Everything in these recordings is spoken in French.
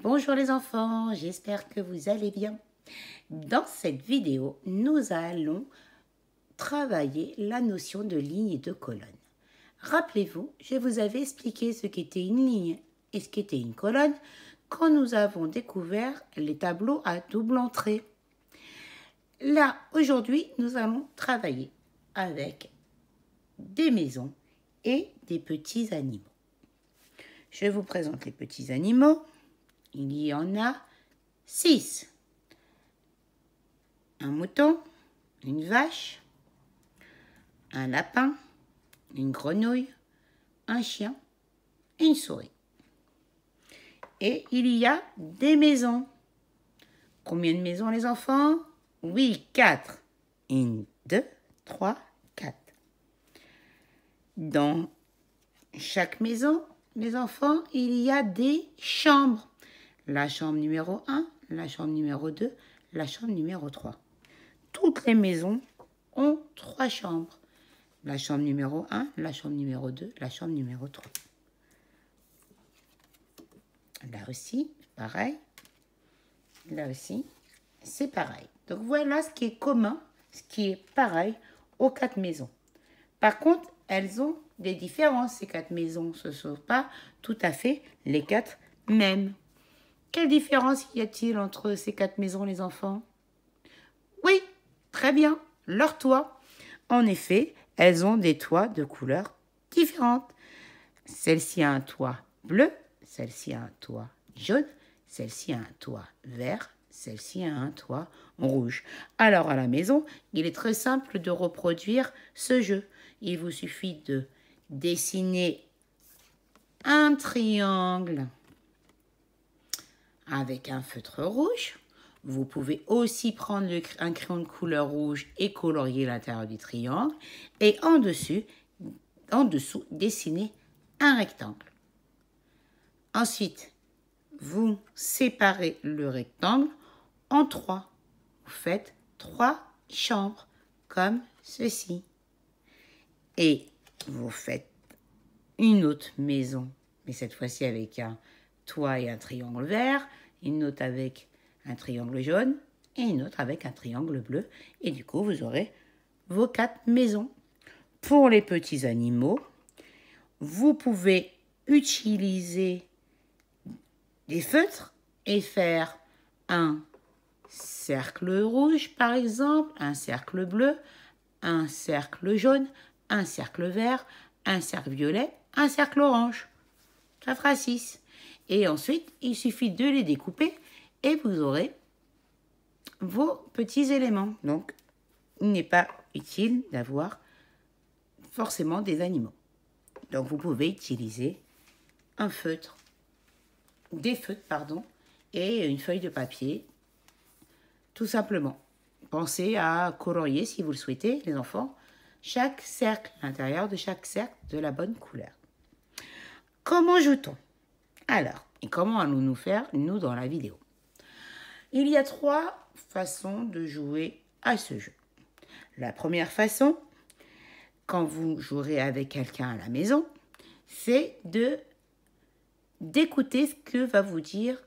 Bonjour les enfants, j'espère que vous allez bien. Dans cette vidéo, nous allons travailler la notion de ligne et de colonne. Rappelez-vous, je vous avais expliqué ce qu'était une ligne et ce qu'était une colonne quand nous avons découvert les tableaux à double entrée. Là, aujourd'hui, nous allons travailler avec des maisons et des petits animaux. Je vous présente les petits animaux. Il y en a six. Un mouton, une vache, un lapin, une grenouille, un chien et une souris. Et il y a des maisons. Combien de maisons les enfants Oui, quatre. Une, deux, trois, quatre. Dans chaque maison, les enfants, il y a des chambres la chambre numéro 1, la chambre numéro 2, la chambre numéro 3. Toutes les maisons ont trois chambres. La chambre numéro 1, la chambre numéro 2, la chambre numéro 3. Là aussi, pareil. Là aussi, c'est pareil. Donc voilà ce qui est commun, ce qui est pareil aux quatre maisons. Par contre, elles ont des différences. Ces quatre maisons, ce ne sont pas tout à fait les quatre mêmes. Quelle différence y a-t-il entre ces quatre maisons, les enfants Oui, très bien, leurs toits. En effet, elles ont des toits de couleurs différentes. Celle-ci a un toit bleu, celle-ci a un toit jaune, celle-ci a un toit vert, celle-ci a un toit rouge. Alors à la maison, il est très simple de reproduire ce jeu. Il vous suffit de dessiner un triangle avec un feutre rouge. Vous pouvez aussi prendre un crayon de couleur rouge et colorier l'intérieur du triangle. Et en, dessus, en dessous, dessiner un rectangle. Ensuite, vous séparez le rectangle en trois. Vous faites trois chambres comme ceci. Et vous faites une autre maison, mais cette fois-ci avec un toit et un triangle vert, une autre avec un triangle jaune et une autre avec un triangle bleu. Et du coup, vous aurez vos quatre maisons. Pour les petits animaux, vous pouvez utiliser des feutres et faire un cercle rouge, par exemple, un cercle bleu, un cercle jaune, un cercle vert, un cercle violet, un cercle orange. Ça fera six. Et ensuite, il suffit de les découper et vous aurez vos petits éléments. Donc, il n'est pas utile d'avoir forcément des animaux. Donc, vous pouvez utiliser un feutre, des feutres, pardon, et une feuille de papier, tout simplement. Pensez à colorier, si vous le souhaitez, les enfants, chaque cercle, l'intérieur de chaque cercle de la bonne couleur. Comment joue-t-on alors, et comment allons-nous faire, nous, dans la vidéo Il y a trois façons de jouer à ce jeu. La première façon, quand vous jouerez avec quelqu'un à la maison, c'est de d'écouter ce que va vous dire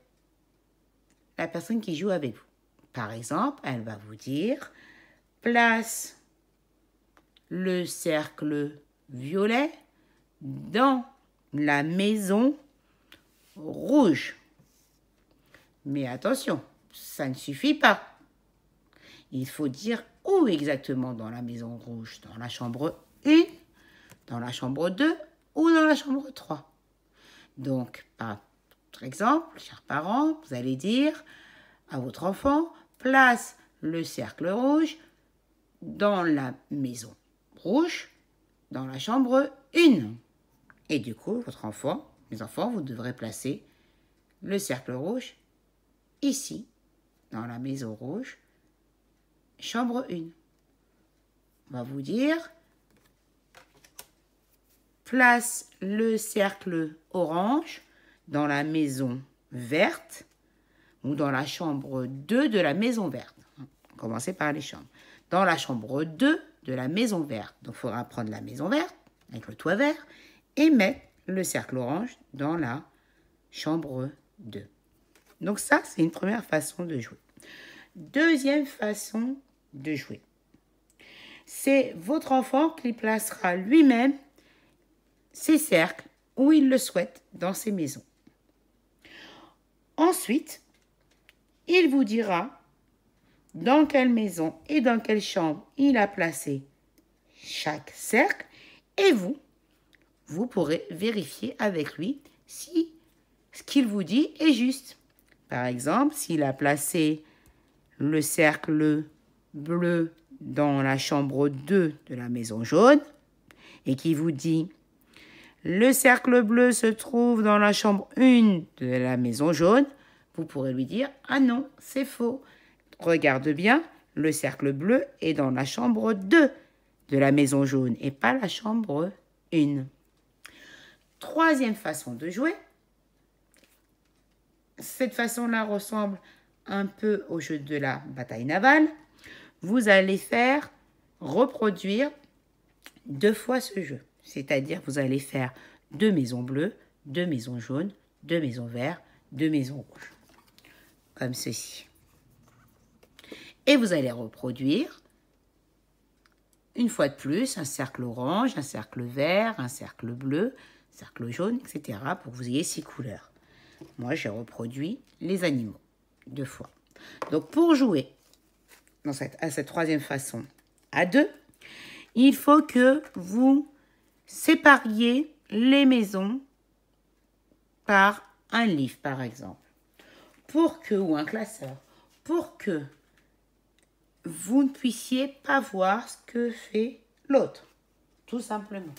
la personne qui joue avec vous. Par exemple, elle va vous dire place le cercle violet dans la maison rouge. Mais attention, ça ne suffit pas. Il faut dire où exactement dans la maison rouge, dans la chambre 1, dans la chambre 2 ou dans la chambre 3. Donc, par exemple, chers parents, vous allez dire à votre enfant, place le cercle rouge dans la maison rouge, dans la chambre 1. Et du coup, votre enfant mes enfants, vous devrez placer le cercle rouge ici, dans la maison rouge, chambre 1. On va vous dire, place le cercle orange dans la maison verte ou dans la chambre 2 de la maison verte. Commencez par les chambres. Dans la chambre 2 de la maison verte. Donc, il faudra prendre la maison verte avec le toit vert et mettre le cercle orange dans la chambre 2. Donc ça, c'est une première façon de jouer. Deuxième façon de jouer. C'est votre enfant qui placera lui-même ses cercles où il le souhaite dans ses maisons. Ensuite, il vous dira dans quelle maison et dans quelle chambre il a placé chaque cercle et vous, vous pourrez vérifier avec lui si ce qu'il vous dit est juste. Par exemple, s'il a placé le cercle bleu dans la chambre 2 de la maison jaune et qu'il vous dit le cercle bleu se trouve dans la chambre 1 de la maison jaune, vous pourrez lui dire ah non, c'est faux. Regarde bien, le cercle bleu est dans la chambre 2 de la maison jaune et pas la chambre 1. Troisième façon de jouer. Cette façon-là ressemble un peu au jeu de la bataille navale. Vous allez faire reproduire deux fois ce jeu. C'est-à-dire vous allez faire deux maisons bleues, deux maisons jaunes, deux maisons vertes, deux maisons rouges. Comme ceci. Et vous allez reproduire une fois de plus un cercle orange, un cercle vert, un cercle bleu, cercle jaune, etc. pour que vous ayez six couleurs. Moi, j'ai reproduit les animaux deux fois. Donc, pour jouer dans cette, à cette troisième façon à deux, il faut que vous sépariez les maisons par un livre, par exemple, pour que, ou un classeur, pour que vous ne puissiez pas voir ce que fait l'autre, tout simplement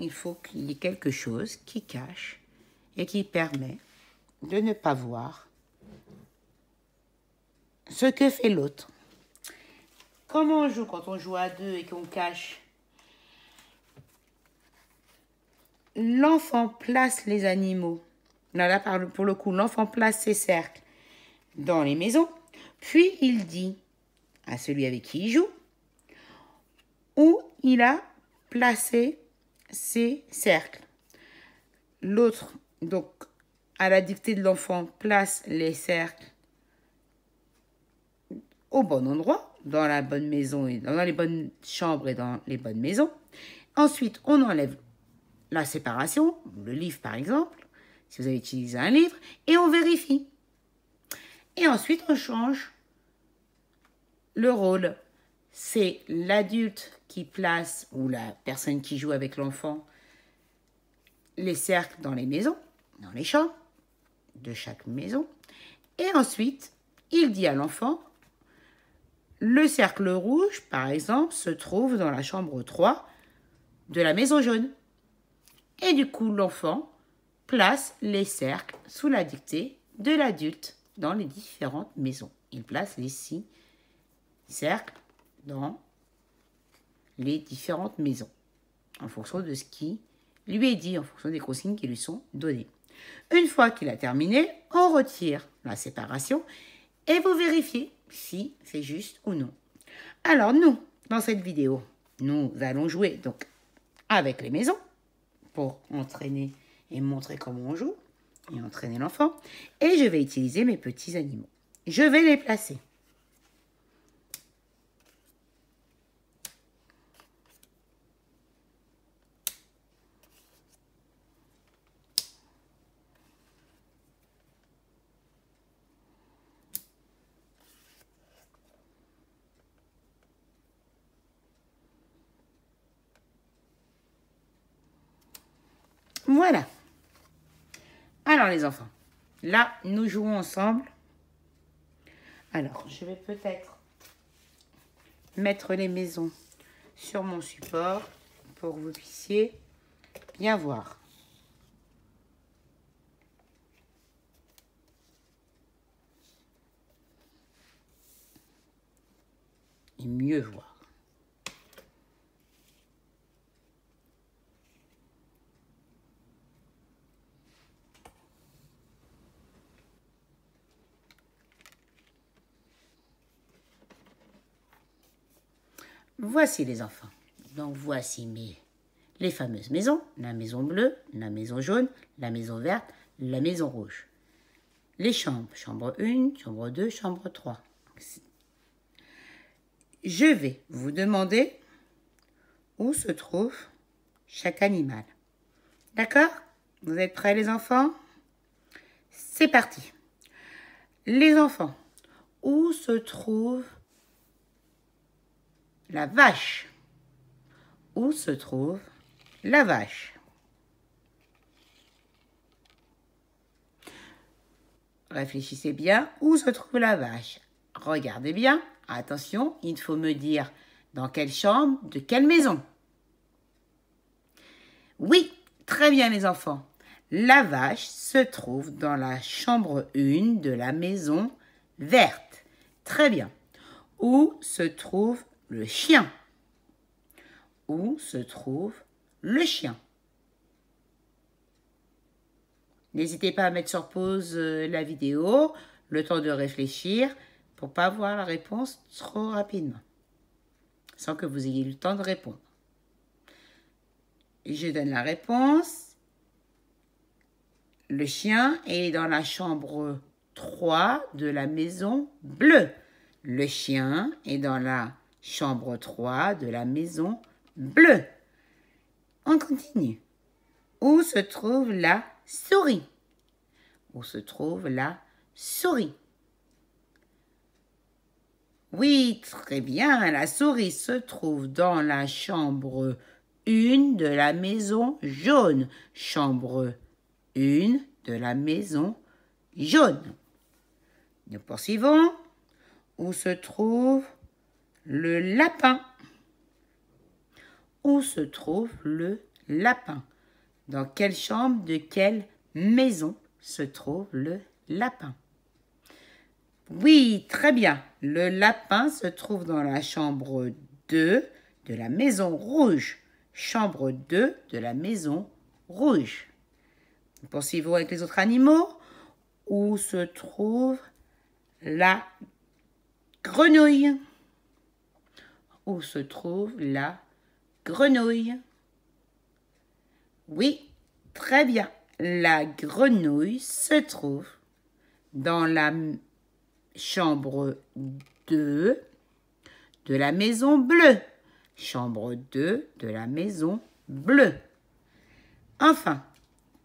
il faut qu'il y ait quelque chose qui cache et qui permet de ne pas voir ce que fait l'autre. Comment on joue quand on joue à deux et qu'on cache L'enfant place les animaux. Là, là, pour le coup, l'enfant place ses cercles dans les maisons. Puis il dit à celui avec qui il joue où il a placé c'est cercles. L'autre, donc, à la dictée de l'enfant, place les cercles au bon endroit, dans la bonne maison et dans les bonnes chambres et dans les bonnes maisons. Ensuite, on enlève la séparation, le livre par exemple, si vous avez utilisé un livre, et on vérifie. Et ensuite, on change le rôle c'est l'adulte qui place, ou la personne qui joue avec l'enfant, les cercles dans les maisons, dans les champs de chaque maison. Et ensuite, il dit à l'enfant, le cercle rouge, par exemple, se trouve dans la chambre 3 de la maison jaune. Et du coup, l'enfant place les cercles sous la dictée de l'adulte dans les différentes maisons. Il place les six cercles dans les différentes maisons, en fonction de ce qui lui est dit, en fonction des consignes qui lui sont données. Une fois qu'il a terminé, on retire la séparation et vous vérifiez si c'est juste ou non. Alors nous, dans cette vidéo, nous allons jouer donc avec les maisons pour entraîner et montrer comment on joue et entraîner l'enfant. Et je vais utiliser mes petits animaux. Je vais les placer. Voilà. Alors, les enfants, là, nous jouons ensemble. Alors, je vais peut-être mettre les maisons sur mon support pour que vous puissiez bien voir. Et mieux voir. Voici les enfants. Donc voici mes, les fameuses maisons. La maison bleue, la maison jaune, la maison verte, la maison rouge. Les chambres. Chambre 1, chambre 2, chambre 3. Je vais vous demander où se trouve chaque animal. D'accord Vous êtes prêts les enfants C'est parti. Les enfants, où se trouve la vache. Où se trouve la vache Réfléchissez bien, où se trouve la vache Regardez bien, attention, il faut me dire dans quelle chambre, de quelle maison. Oui, très bien mes enfants. La vache se trouve dans la chambre 1 de la maison verte. Très bien. Où se trouve le chien Où se trouve le chien N'hésitez pas à mettre sur pause euh, la vidéo, le temps de réfléchir pour pas voir la réponse trop rapidement, sans que vous ayez le temps de répondre. Je donne la réponse. Le chien est dans la chambre 3 de la maison bleue. Le chien est dans la chambre 3 de la maison bleue. On continue. Où se trouve la souris Où se trouve la souris Oui, très bien, la souris se trouve dans la chambre 1 de la maison jaune. Chambre 1 de la maison jaune. Nous poursuivons. Où se trouve le lapin. Où se trouve le lapin Dans quelle chambre de quelle maison se trouve le lapin Oui, très bien. Le lapin se trouve dans la chambre 2 de la maison rouge. Chambre 2 de la maison rouge. Pensez-vous avec les autres animaux. Où se trouve la grenouille où se trouve la grenouille. Oui, très bien. La grenouille se trouve dans la chambre 2 de la maison bleue. Chambre 2 de la maison bleue. Enfin,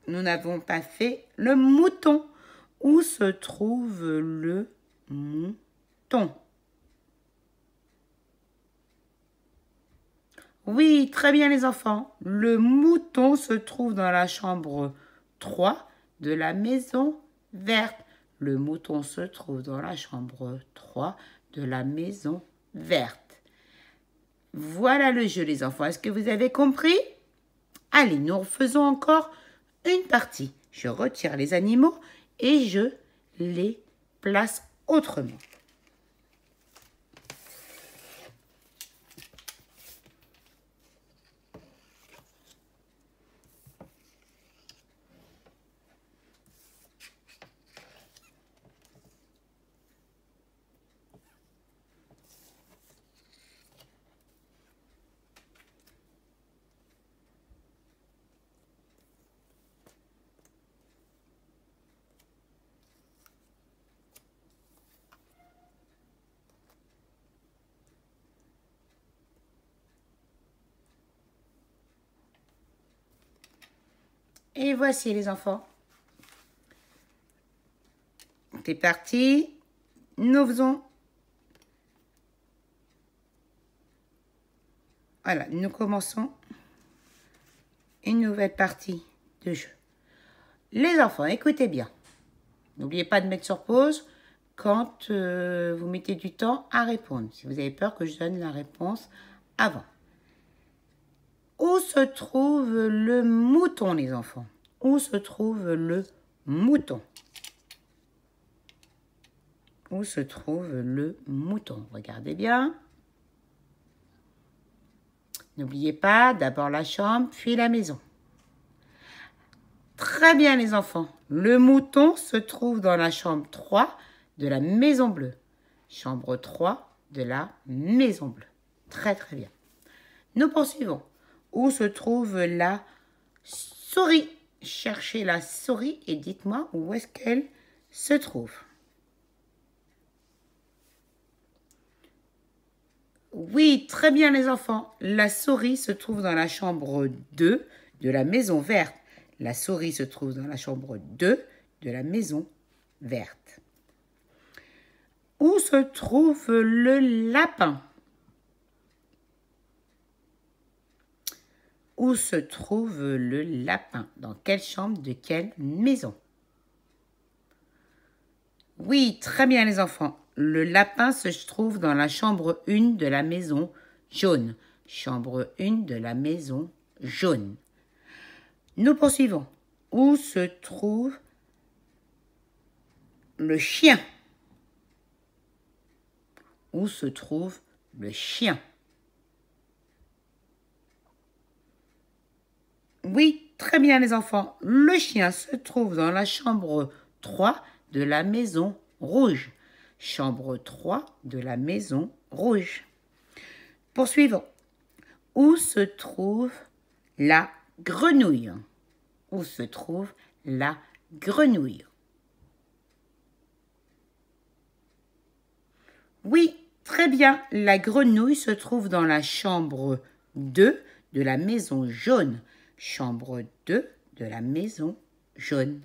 nous n'avons pas fait le mouton. Où se trouve le mouton Oui, très bien les enfants. Le mouton se trouve dans la chambre 3 de la maison verte. Le mouton se trouve dans la chambre 3 de la maison verte. Voilà le jeu les enfants. Est-ce que vous avez compris Allez, nous refaisons encore une partie. Je retire les animaux et je les place autrement. Et voici les enfants. C'est parti. Nous faisons. Voilà, nous commençons une nouvelle partie de jeu. Les enfants, écoutez bien. N'oubliez pas de mettre sur pause quand euh, vous mettez du temps à répondre. Si vous avez peur que je donne la réponse avant. Où se trouve le mouton, les enfants Où se trouve le mouton Où se trouve le mouton Regardez bien. N'oubliez pas, d'abord la chambre, puis la maison. Très bien les enfants. Le mouton se trouve dans la chambre 3 de la maison bleue. Chambre 3 de la maison bleue. Très très bien. Nous poursuivons. Où se trouve la souris Cherchez la souris et dites-moi où est-ce qu'elle se trouve. Oui, très bien les enfants. La souris se trouve dans la chambre 2 de la maison verte. La souris se trouve dans la chambre 2 de la maison verte. Où se trouve le lapin Où se trouve le lapin Dans quelle chambre de quelle maison Oui, très bien les enfants. Le lapin se trouve dans la chambre 1 de la maison jaune. Chambre 1 de la maison jaune. Nous poursuivons. Où se trouve le chien Où se trouve le chien Oui, très bien les enfants. Le chien se trouve dans la chambre 3 de la maison rouge. Chambre 3 de la maison rouge. Poursuivons. Où se trouve la grenouille Où se trouve la grenouille Oui, très bien. La grenouille se trouve dans la chambre 2 de la maison jaune chambre 2 de la maison jaune.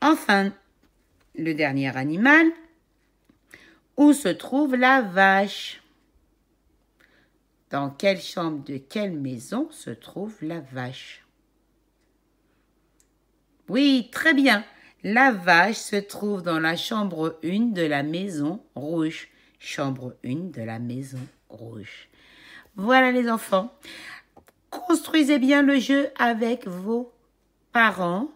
Enfin, le dernier animal, où se trouve la vache Dans quelle chambre de quelle maison se trouve la vache Oui, très bien. La vache se trouve dans la chambre 1 de la maison rouge. Chambre 1 de la maison rouge. Voilà les enfants construisez bien le jeu avec vos parents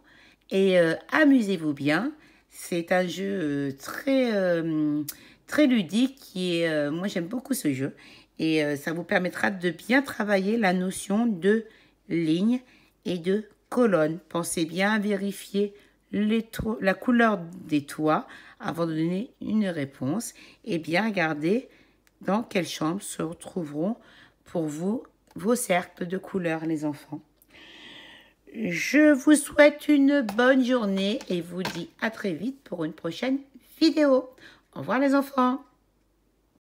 et euh, amusez-vous bien. C'est un jeu euh, très, euh, très ludique et moi j'aime beaucoup ce jeu. Et ça vous permettra de bien travailler la notion de ligne et de colonne. Pensez bien à vérifier la couleur des toits avant de donner une réponse. Et bien regardez dans quelle chambre se retrouveront pour vous vos cercles de couleurs, les enfants. Je vous souhaite une bonne journée et vous dis à très vite pour une prochaine vidéo. Au revoir les enfants